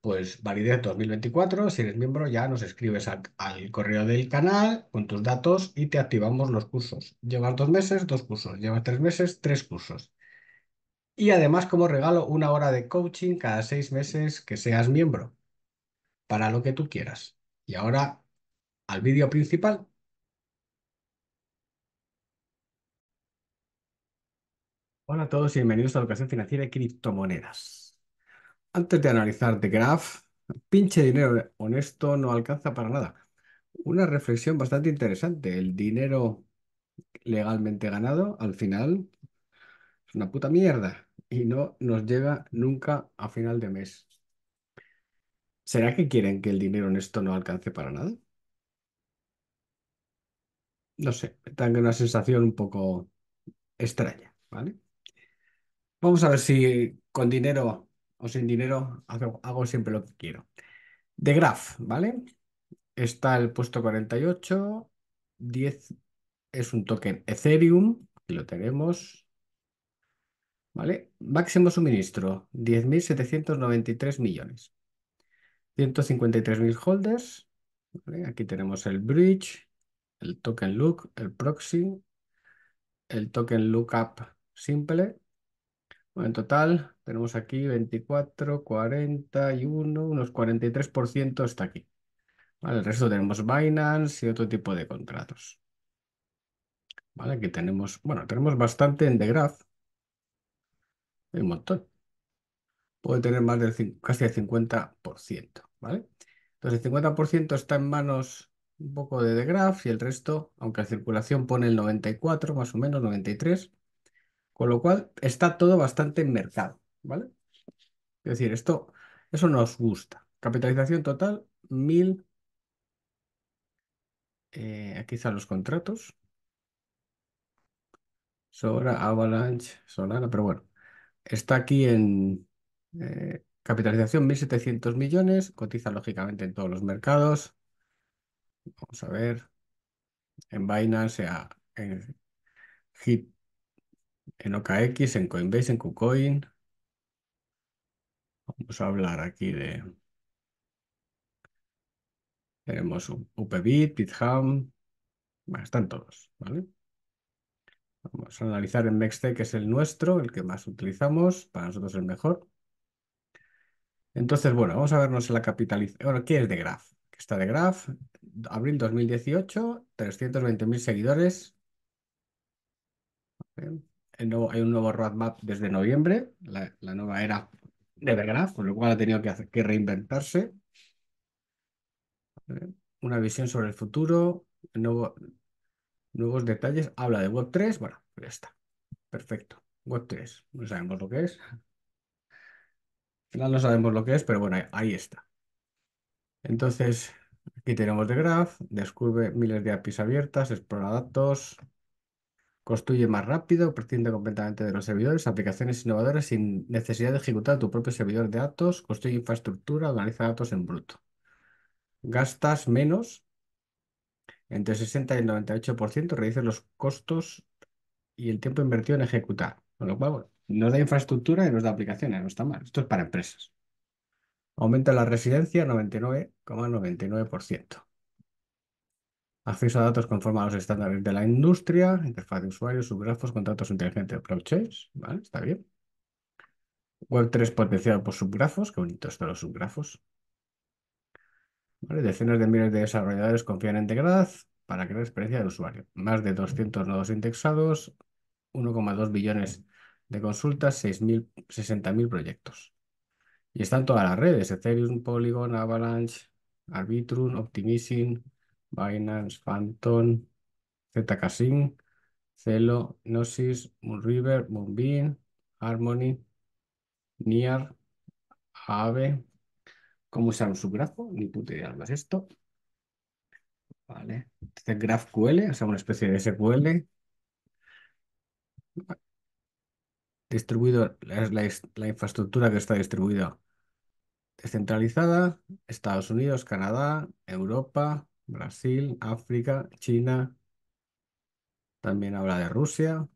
pues validez 2024, si eres miembro ya nos escribes al correo del canal con tus datos y te activamos los cursos. Llevas dos meses, dos cursos. Llevas tres meses, tres cursos. Y además como regalo una hora de coaching cada seis meses que seas miembro, para lo que tú quieras. Y ahora al vídeo principal. Hola a todos y bienvenidos a Educación Financiera y Criptomonedas. Antes de analizar The Graph, pinche dinero honesto no alcanza para nada. Una reflexión bastante interesante. El dinero legalmente ganado, al final, es una puta mierda y no nos llega nunca a final de mes. ¿Será que quieren que el dinero honesto no alcance para nada? No sé, tengo una sensación un poco extraña, ¿vale? Vamos a ver si con dinero o sin dinero, hago, siempre lo que quiero. De Graph, ¿vale? Está el puesto 48, 10 es un token Ethereum, aquí lo tenemos. ¿Vale? Máximo suministro, 10.793 millones. 153.000 holders. Aquí tenemos el bridge, el token look, el proxy, el token lookup simple, bueno, en total tenemos aquí 24, 41, unos 43% está aquí. el resto tenemos Binance y otro tipo de contratos. Vale, aquí tenemos, bueno, tenemos bastante en The Graph. un montón. Puede tener más de casi el 50%, ¿vale? Entonces el 50% está en manos un poco de The Graph y el resto, aunque la circulación pone el 94, más o menos, 93, con lo cual, está todo bastante mercado, ¿vale? Es decir, esto, eso nos gusta. Capitalización total, mil. Eh, aquí están los contratos. Sora, Avalanche, Solana, pero bueno. Está aquí en eh, capitalización 1.700 millones. Cotiza lógicamente en todos los mercados. Vamos a ver. En Binance, en Hit en OKX, en Coinbase, en KuCoin. Vamos a hablar aquí de... Tenemos UPBit, BitHam, bueno, están todos, ¿vale? Vamos a analizar en Mextech, que es el nuestro, el que más utilizamos, para nosotros el mejor. Entonces, bueno, vamos a vernos la capitalización. Bueno, ¿qué es de Graph? que está de Graph? Abril 2018, 320.000 seguidores hay un nuevo roadmap desde noviembre, la, nueva era de Evergraph, con lo cual ha tenido que, hacer, que reinventarse. Una visión sobre el futuro, nuevos detalles, habla de Web3, bueno, pues ya está, perfecto. Web3, no sabemos lo que es. Al final no sabemos lo que es, pero bueno, ahí, está. Entonces, aquí tenemos de Graph, descubre miles de APIs abiertas, explora datos, Construye más rápido, prescinde completamente de los servidores, aplicaciones innovadoras sin necesidad de ejecutar tu propio servidor de datos, construye infraestructura, organiza datos en bruto. Gastas menos, entre 60 y el 98%, reduce los costos y el tiempo invertido en ejecutar. Con lo cual, nos da infraestructura y nos da aplicaciones, no está mal. Esto es para empresas. Aumenta la residencia 99,99%. Acceso a datos conforme a los estándares de la industria, interfaz de usuario, subgrafos, contratos inteligentes, de Vale, está bien. Web 3 potenciado por subgrafos. Qué bonitos todos los subgrafos. Vale, decenas de miles de desarrolladores confían en Degrad para crear experiencia del usuario. Más de 200 nodos indexados, 1,2 billones de consultas, 60.000 proyectos. Y están todas las redes, Ethereum, Polygon, Avalanche, Arbitrum, Optimism, Binance, Phantom, Casin, Celo, Gnosis, Moonriver, Moonbeam, Harmony, Near, Ave, ¿Cómo usar un subgrafo? Ni puta idea más esto. Vale. Este GraphQL, o sea, una especie de SQL. Distribuido, es la infraestructura que está distribuida descentralizada. Estados Unidos, Canadá, Europa, Brasil, África, China, también habla de Rusia.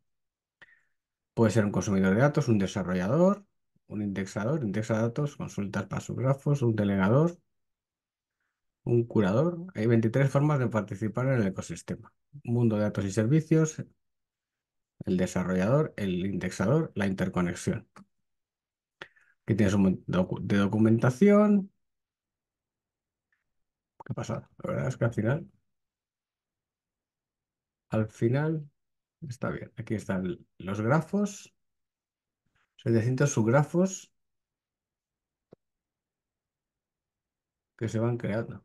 Puede ser un consumidor de datos, un desarrollador, un indexador, indexa datos, consultas para sus grafos, un delegador, un curador. Hay 23 formas de participar en el ecosistema. Mundo de datos y servicios, el desarrollador, el indexador, la interconexión. Aquí tienes un de documentación, Qué pasado? La verdad es que al final, al final, está bien. Aquí están los grafos, 700 subgrafos que se van creando.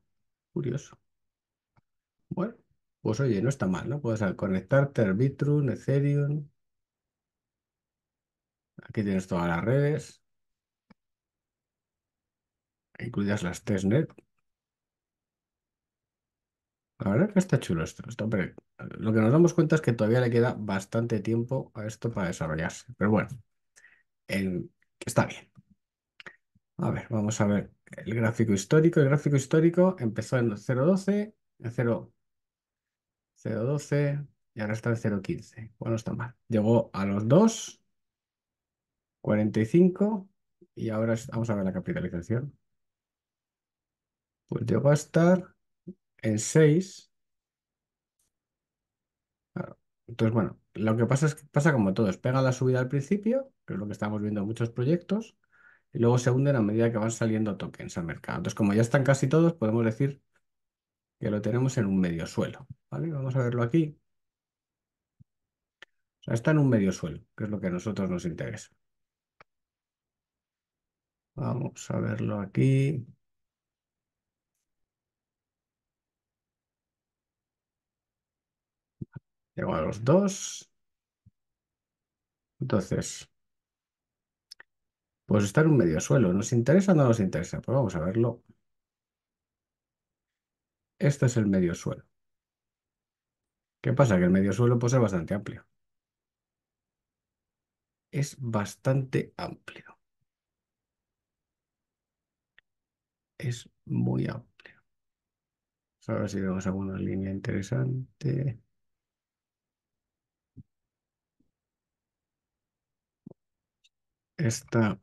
Curioso. Bueno, pues oye, no está mal, ¿no? Puedes conectarte, Terbitrum, Ethereum. Aquí tienes todas las redes, incluidas las testnet, la verdad que está chulo esto, lo que nos damos cuenta es que todavía le queda bastante tiempo a esto para desarrollarse. Pero bueno, em, está bien. A ver, vamos a ver el gráfico histórico. El gráfico histórico empezó en 0.12, en 0, 0.12 y ahora está en 0.15. Bueno, está mal. Llegó a los 2, 45 y ahora vamos a ver la capitalización. Pues llegó a estar en 6. Ah, entonces, bueno, lo que pasa es que pasa como todos, pega la subida al principio, que es lo que estamos viendo en muchos proyectos, y luego se hunden a medida que van saliendo tokens al mercado. Entonces, como ya están casi todos, podemos decir que lo tenemos en un medio suelo, ¿vale? Vamos a verlo aquí. está en un medio suelo, que es lo que a nosotros nos interesa. Vamos a verlo aquí. Llego a los dos. Entonces, pues está en un medio suelo. ¿Nos interesa o no nos interesa? Pues vamos a verlo. Este es el medio suelo. ¿Qué pasa? Que el medio suelo pues, es bastante amplio. Es bastante amplio. Es muy amplio. ver si vemos alguna línea interesante. Esta,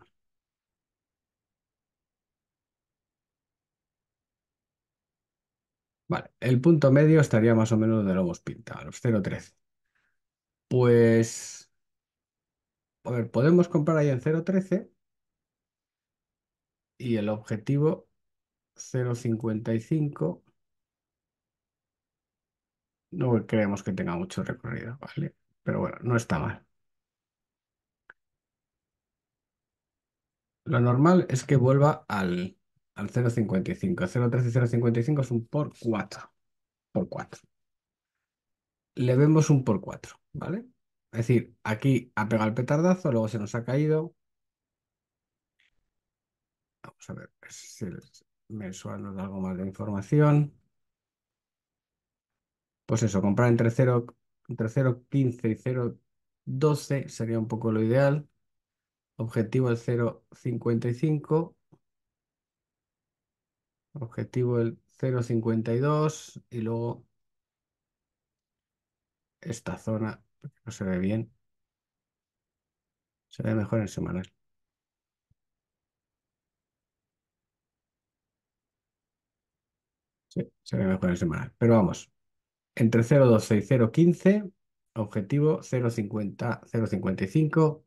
vale, el punto medio estaría más o menos de lo hemos pintado, los 0,13. Pues, a ver, podemos comprar ahí en 0,13 y el objetivo 0,55. No creemos que tenga mucho recorrido, ¿vale? Pero bueno, no está mal. Lo normal es que vuelva al, al 0,55. 0.13 y 0,55 es un por 4. Por 4. Le vemos un por 4, ¿vale? Es decir, aquí ha pegado el petardazo, luego se nos ha caído. Vamos a ver si el mensual nos da algo más de información. Pues eso, comprar entre 0,15 y 0,12 sería un poco lo ideal. Objetivo el 0,55. Objetivo el 0,52. Y luego esta zona no se ve bien. Se ve mejor en semanal. Sí, se ve mejor en semanal. Pero vamos, entre 0,12 y 0,15, objetivo 0,50, 0,55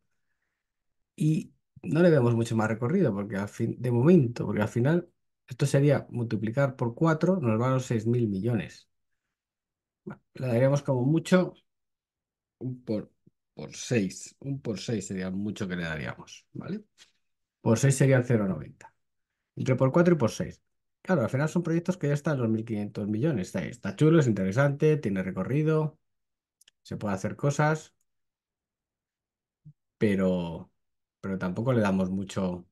y no le vemos mucho más recorrido, porque al fin, de momento, porque al final esto sería multiplicar por 4, nos van a los 6.000 millones. le daríamos como mucho un por, por 6. Un por 6 sería mucho que le daríamos, ¿vale? Por 6 sería el 0,90. Entre por 4 y por 6. Claro, al final son proyectos que ya están los 1.500 millones. Está, está chulo, es interesante, tiene recorrido, se puede hacer cosas, pero pero tampoco le damos mucho.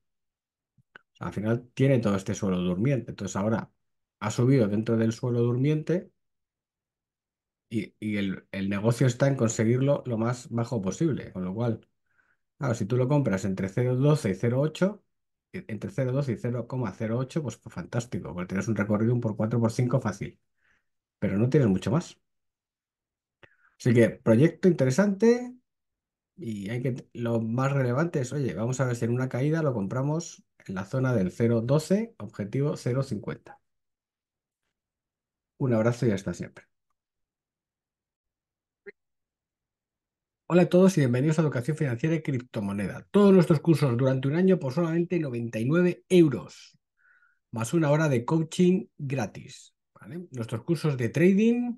al final tiene todo este suelo durmiente. Entonces ahora ha subido dentro del suelo durmiente y, el, negocio está en conseguirlo lo más bajo posible. Con lo cual, claro, si tú lo compras entre 0,12 y 0,8, e, entre 0,12 y 0,08, pues, pues fantástico, porque tienes un recorrido un por 4 por 5 fácil, pero no tienes mucho más. Así que proyecto interesante, y hay que, lo más relevante es, oye, vamos a ver si en una caída lo compramos en la zona del 0.12, objetivo 0.50. Un abrazo y hasta siempre. Hola a todos y bienvenidos a Educación Financiera y Criptomoneda. Todos nuestros cursos durante un año por solamente 99 euros, más una hora de coaching gratis. Nuestros cursos de trading,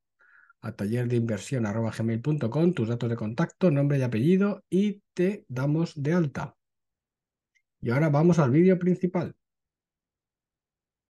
a tallerdeinversión.com tus datos de contacto, nombre y apellido y te damos de alta. Y ahora vamos al vídeo principal.